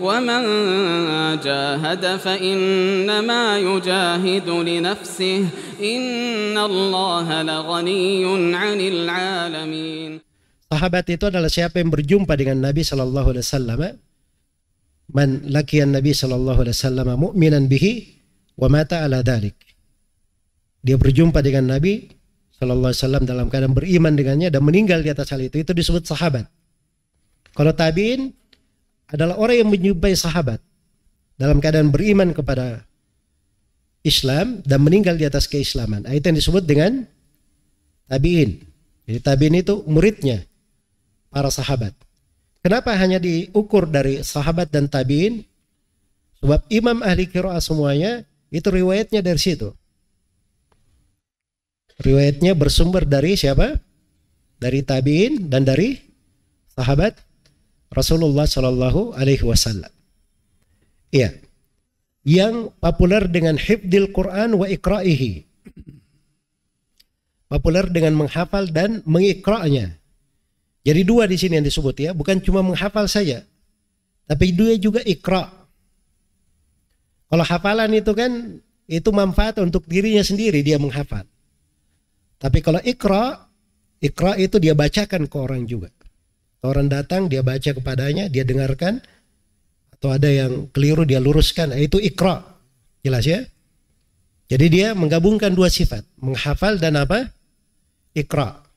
ومن جاهد فإنما يجاهد لنفسه إن الله لغني عن العالمين Sahabat itu adalah siapa yang berjumpa dengan Nabi Shallallahu Alaihi Wasallam. Man lakian Nabi Shallallahu Alaihi Wasallam mu'minan bihi wa mata ala dalik. Dia berjumpa dengan Nabi Shallallahu Alaihi Wasallam dalam keadaan beriman dengannya dan meninggal di atas hal itu. Itu disebut sahabat. Kalau tabiin adalah orang yang menyubai sahabat dalam keadaan beriman kepada Islam dan meninggal di atas keislaman. Itu yang disebut dengan tabiin. Jadi tabiin itu muridnya para sahabat. Kenapa hanya diukur dari sahabat dan tabiin? Sebab imam ahli kiroah semuanya itu riwayatnya dari situ. Riwayatnya bersumber dari siapa? Dari tabiin dan dari sahabat Rasulullah Shallallahu Alaihi Wasallam. Iya, yang populer dengan hifdil Quran wa ikra'ihi. Populer dengan menghafal dan mengikra'nya. Jadi dua di sini yang disebut ya, bukan cuma menghafal saja, tapi dua juga ikra. Kalau hafalan itu kan itu manfaat untuk dirinya sendiri dia menghafal. Tapi kalau ikra, ikra itu dia bacakan ke orang juga. Orang datang, dia baca kepadanya, dia dengarkan. Atau ada yang keliru, dia luruskan. Itu ikra. Jelas ya? Jadi dia menggabungkan dua sifat. Menghafal dan apa? Ikra.